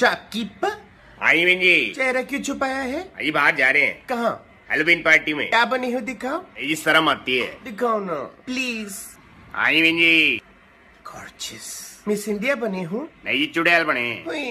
shopkeeper आई बहन जी चेहरा क्यों छुपाया है अभी बाहर जा रहे हैं कहाँ हेलोविन पार्टी में क्या बनी हो दिखाओ ये शर्म आती है दिखाओ ना प्लीज आई बहन जी मिस इंडिया बने हूँ नहीं चुड़ैल बने